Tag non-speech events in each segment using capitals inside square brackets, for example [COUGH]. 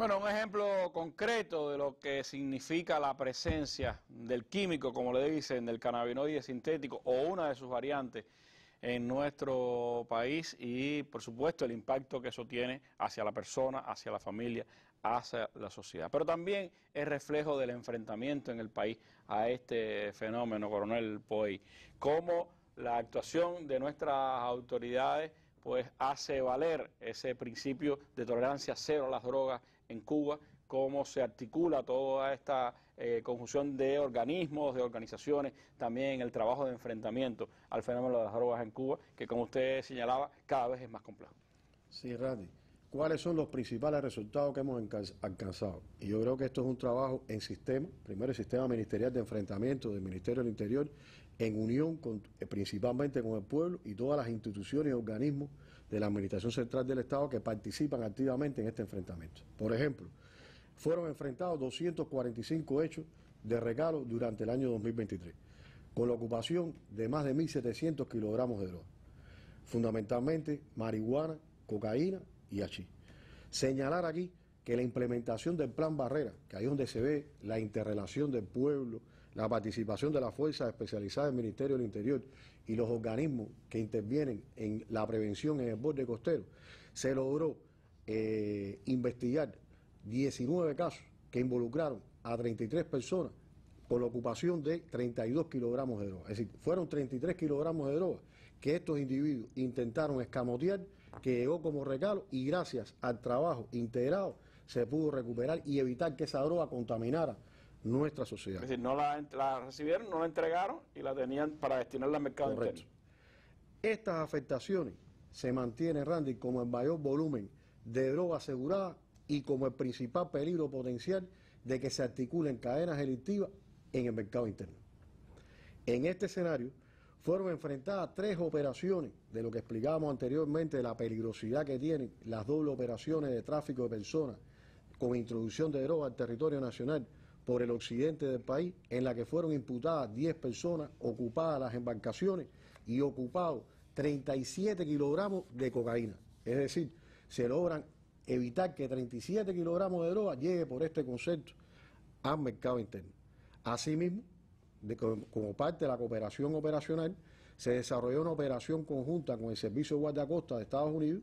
Bueno, un ejemplo concreto de lo que significa la presencia del químico, como le dicen, del cannabinoide sintético o una de sus variantes en nuestro país y, por supuesto, el impacto que eso tiene hacia la persona, hacia la familia, hacia la sociedad. Pero también es reflejo del enfrentamiento en el país a este fenómeno, coronel Poi, cómo la actuación de nuestras autoridades pues hace valer ese principio de tolerancia cero a las drogas en Cuba, cómo se articula toda esta eh, conjunción de organismos, de organizaciones, también el trabajo de enfrentamiento al fenómeno de las drogas en Cuba, que como usted señalaba, cada vez es más complejo. Sí, Randy. ¿Cuáles son los principales resultados que hemos alcanzado? Y yo creo que esto es un trabajo en sistema, primero el sistema ministerial de enfrentamiento del Ministerio del Interior, en unión eh, principalmente con el pueblo y todas las instituciones y organismos de la Administración Central del Estado que participan activamente en este enfrentamiento. Por ejemplo, fueron enfrentados 245 hechos de regalo durante el año 2023, con la ocupación de más de 1.700 kilogramos de droga, fundamentalmente marihuana, cocaína y hachís. Señalar aquí que la implementación del plan Barrera, que ahí es donde se ve la interrelación del pueblo, la participación de las fuerzas especializadas del Ministerio del Interior y los organismos que intervienen en la prevención en el borde costero, se logró eh, investigar 19 casos que involucraron a 33 personas con la ocupación de 32 kilogramos de droga. Es decir, fueron 33 kilogramos de droga que estos individuos intentaron escamotear, que llegó como regalo y gracias al trabajo integrado se pudo recuperar y evitar que esa droga contaminara nuestra sociedad. Es decir, no la, recibieron, no la entregaron y la tenían para destinarla al mercado interno. Estas afectaciones se mantienen, Randy, como el mayor volumen de droga asegurada y como el principal peligro potencial de que se articulen cadenas delictivas en el mercado interno. En este escenario fueron enfrentadas tres operaciones de lo que explicábamos anteriormente de la peligrosidad que tienen las doble operaciones de tráfico de personas con introducción de droga al territorio nacional por el occidente del país, en la que fueron imputadas 10 personas, ocupadas las embarcaciones y ocupados 37 kilogramos de cocaína. Es decir, se logran evitar que 37 kilogramos de droga llegue por este concepto al mercado interno. Asimismo, como parte de la cooperación operacional, se desarrolló una operación conjunta con el Servicio de Guardacosta de Estados Unidos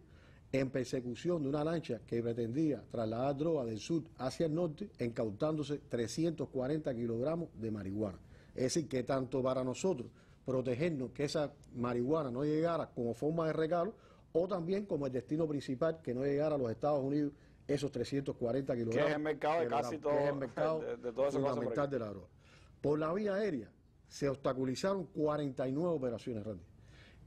en persecución de una lancha que pretendía trasladar droga del sur hacia el norte, incautándose 340 kilogramos de marihuana. Es decir, que tanto para nosotros protegernos que esa marihuana no llegara como forma de regalo, o también como el destino principal que no llegara a los Estados Unidos esos 340 kilogramos. Que es el mercado de casi mercado [LAUGHS] de, Por la vía aérea se obstaculizaron 49 operaciones,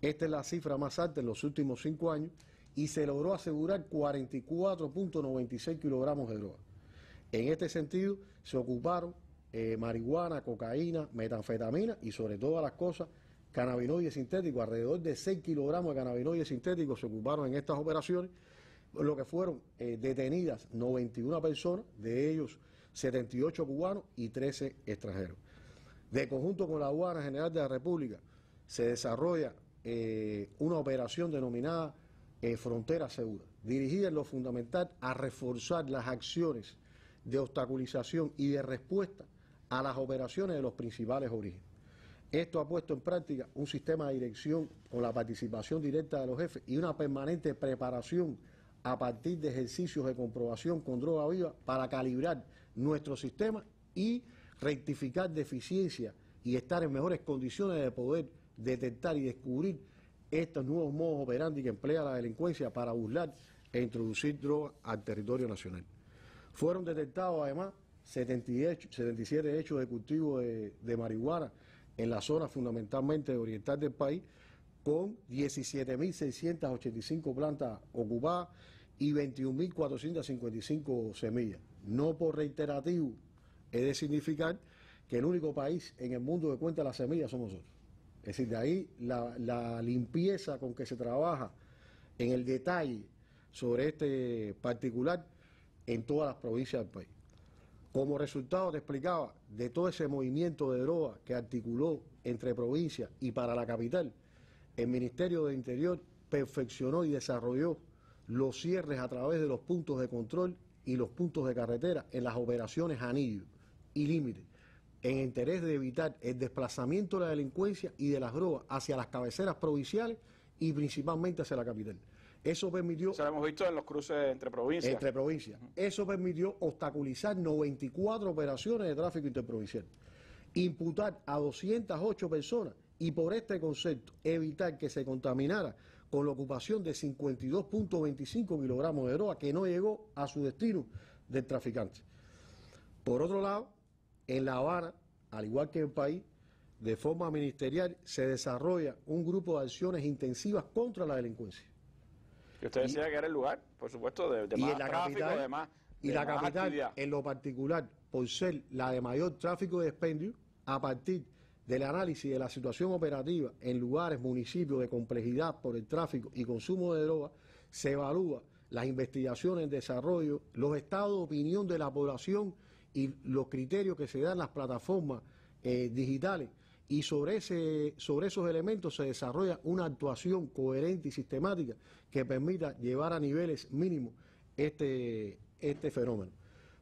Esta es la cifra más alta en los últimos cinco años y se logró asegurar 44.96 kilogramos de droga. En este sentido, se ocuparon eh, marihuana, cocaína, metanfetamina y sobre todas las cosas, cannabinoides sintéticos. Alrededor de 6 kilogramos de cannabinoides sintéticos se ocuparon en estas operaciones, lo que fueron eh, detenidas 91 personas, de ellos 78 cubanos y 13 extranjeros. De conjunto con la Guardia General de la República, se desarrolla eh, una operación denominada eh, frontera Segura, dirigida en lo fundamental a reforzar las acciones de obstaculización y de respuesta a las operaciones de los principales orígenes. Esto ha puesto en práctica un sistema de dirección con la participación directa de los jefes y una permanente preparación a partir de ejercicios de comprobación con droga viva para calibrar nuestro sistema y rectificar deficiencias y estar en mejores condiciones de poder detectar y descubrir estos nuevos modos operandi que emplea la delincuencia para burlar e introducir drogas al territorio nacional. Fueron detectados además 77 hechos de cultivo de, de marihuana en la zona fundamentalmente oriental del país, con 17.685 plantas ocupadas y 21.455 semillas. No por reiterativo, he de significar que el único país en el mundo que cuenta las semillas somos nosotros. Es decir, de ahí la, limpieza con que se trabaja en el detalle sobre este particular en todas las provincias del país. Como resultado, te explicaba, de todo ese movimiento de droga que articuló entre provincias y para la capital, el Ministerio de Interior perfeccionó y desarrolló los cierres a través de los puntos de control y los puntos de carretera en las operaciones anillo y límite en interés de evitar el desplazamiento de la delincuencia y de las drogas hacia las cabeceras provinciales y principalmente hacia la capital. Eso permitió... Se lo hemos visto en los cruces entre provincias. Entre provincias. Eso permitió obstaculizar 94 operaciones de tráfico interprovincial, imputar a 208 personas y por este concepto evitar que se contaminara con la ocupación de 52.25 kilogramos de droga que no llegó a su destino del traficante. Por otro lado, en La Habana, al igual que en el país, de forma ministerial se desarrolla un grupo de acciones intensivas contra la delincuencia. Que usted decía que era el lugar, por supuesto, de, más la capital, de Y la capital, en lo particular, por ser la de mayor tráfico de expendio, a partir del análisis de la situación operativa en lugares, municipios de complejidad por el tráfico y consumo de drogas, se evalúa las investigaciones en desarrollo, los estados de opinión de la población y los criterios que se dan las plataformas eh, digitales y sobre, ese, sobre esos elementos se desarrolla una actuación coherente y sistemática que permita llevar a niveles mínimos este, este fenómeno.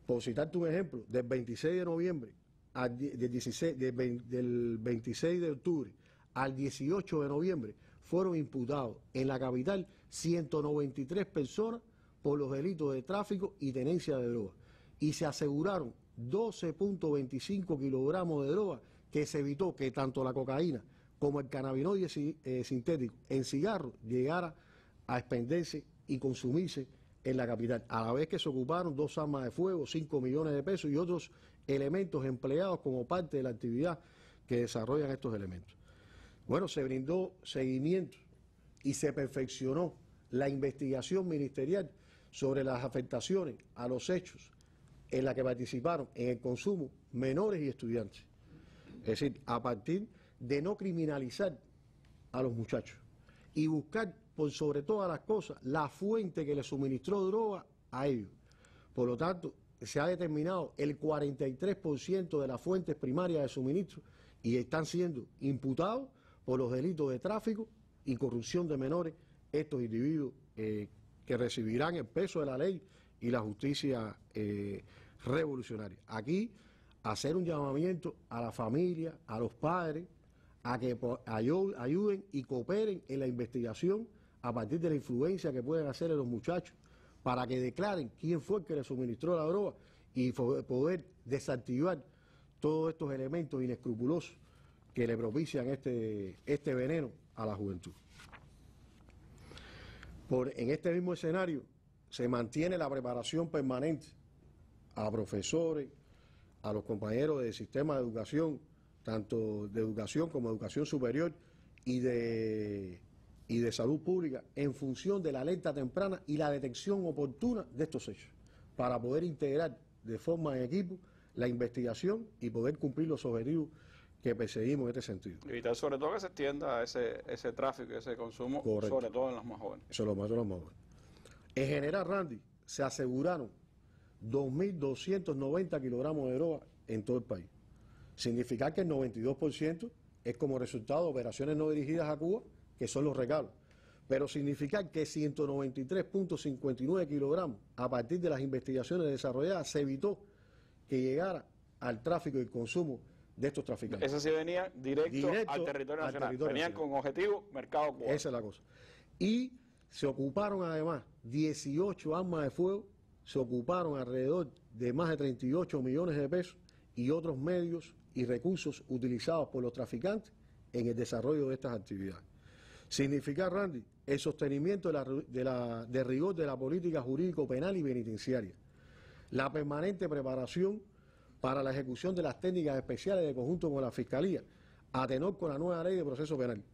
Por citar un ejemplo, del 26 de noviembre, del, 16, del 26 de octubre al 18 de noviembre, fueron imputados en la capital 193 personas por los delitos de tráfico y tenencia de drogas y se aseguraron 12.25 kilogramos de droga que se evitó que tanto la cocaína como el cannabinoide eh, sintético en cigarro llegara a expenderse y consumirse en la capital, a la vez que se ocuparon dos armas de fuego, 5 millones de pesos y otros elementos empleados como parte de la actividad que desarrollan estos elementos. Bueno, se brindó seguimiento y se perfeccionó la investigación ministerial sobre las afectaciones a los hechos en la que participaron en el consumo menores y estudiantes. Es decir, a partir de no criminalizar a los muchachos y buscar por sobre todas las cosas la fuente que les suministró droga a ellos. Por lo tanto, se ha determinado el 43% de las fuentes primarias de suministro y están siendo imputados por los delitos de tráfico y corrupción de menores estos individuos eh, que recibirán el peso de la ley y la justicia eh, revolucionaria. Aquí hacer un llamamiento a la familia, a los padres, a que ayuden y cooperen en la investigación a partir de la influencia que pueden hacer los muchachos para que declaren quién fue el que les suministró la droga y poder desactivar todos estos elementos inescrupulosos que le propician este, este veneno a la juventud. Por, en este mismo escenario, se mantiene la preparación permanente a profesores, a los compañeros del sistema de educación, tanto de educación como educación superior y de, y de salud pública, en función de la alerta temprana y la detección oportuna de estos hechos, para poder integrar de forma en equipo la investigación y poder cumplir los objetivos que perseguimos en este sentido. Evitar sobre todo que se extienda ese, ese tráfico, ese consumo, sobre todo en los más jóvenes. Sobre todo en los más jóvenes. En general, Randy, se aseguraron 2.290 kilogramos de droga en todo el país. Significa que el 92% es como resultado de operaciones no dirigidas a Cuba, que son los regalos. Pero significa que 193.59 kilogramos, a partir de las investigaciones desarrolladas, se evitó que llegara al tráfico y consumo de estos traficantes. Eso sí venía directo, al territorio nacional. con objetivo mercado cubano. Esa es la cosa. Y se ocuparon además 18 armas de fuego, se ocuparon alrededor de más de 38 millones de pesos y otros medios y recursos utilizados por los traficantes en el desarrollo de estas actividades. Significa, Randy, el sostenimiento de, rigor de la política jurídico penal y penitenciaria, la permanente preparación para la ejecución de las técnicas especiales de conjunto con la Fiscalía, a tenor con la nueva ley de proceso penal,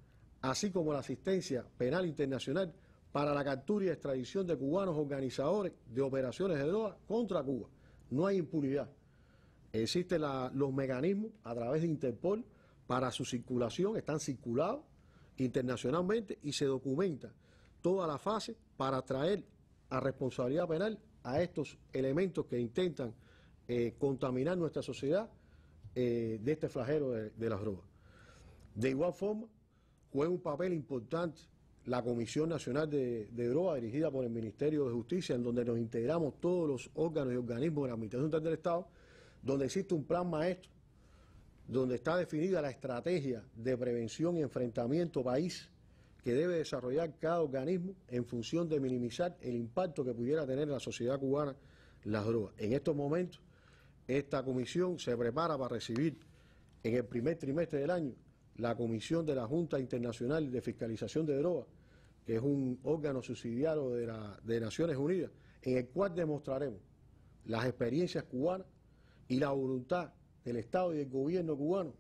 así como la asistencia penal internacional para la captura y extradición de cubanos organizadores de operaciones de droga contra Cuba. No hay impunidad. Existen los mecanismos a través de Interpol para su circulación, están circulados internacionalmente y se documenta toda la fase para traer a responsabilidad penal a estos elementos que intentan eh, contaminar nuestra sociedad eh, de este flagelo de las drogas. De igual forma, juega un papel importante la Comisión Nacional de, de Droga dirigida por el Ministerio de Justicia, en donde nos integramos todos los órganos y organismos de la Administración del Estado, donde existe un plan maestro, donde está definida la estrategia de prevención y enfrentamiento país que debe desarrollar cada organismo en función de minimizar el impacto que pudiera tener en la sociedad cubana las drogas. En estos momentos, esta comisión se prepara para recibir en el primer trimestre del año la Comisión de la Junta Internacional de Fiscalización de Drogas, que es un órgano subsidiario de, Naciones Unidas, en el cual demostraremos las experiencias cubanas y la voluntad del Estado y del gobierno cubano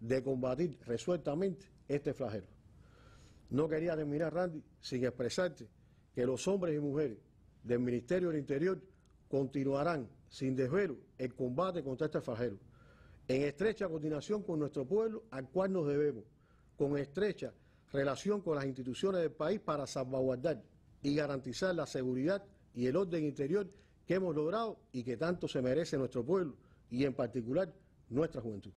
de combatir resueltamente este flagelo. No quería terminar, Randy, sin expresarte que los hombres y mujeres del Ministerio del Interior continuarán sin desvelo el combate contra este flagelo en estrecha coordinación con nuestro pueblo, al cual nos debemos, con estrecha relación con las instituciones del país para salvaguardar y garantizar la seguridad y el orden interior que hemos logrado y que tanto se merece nuestro pueblo y en particular nuestra juventud.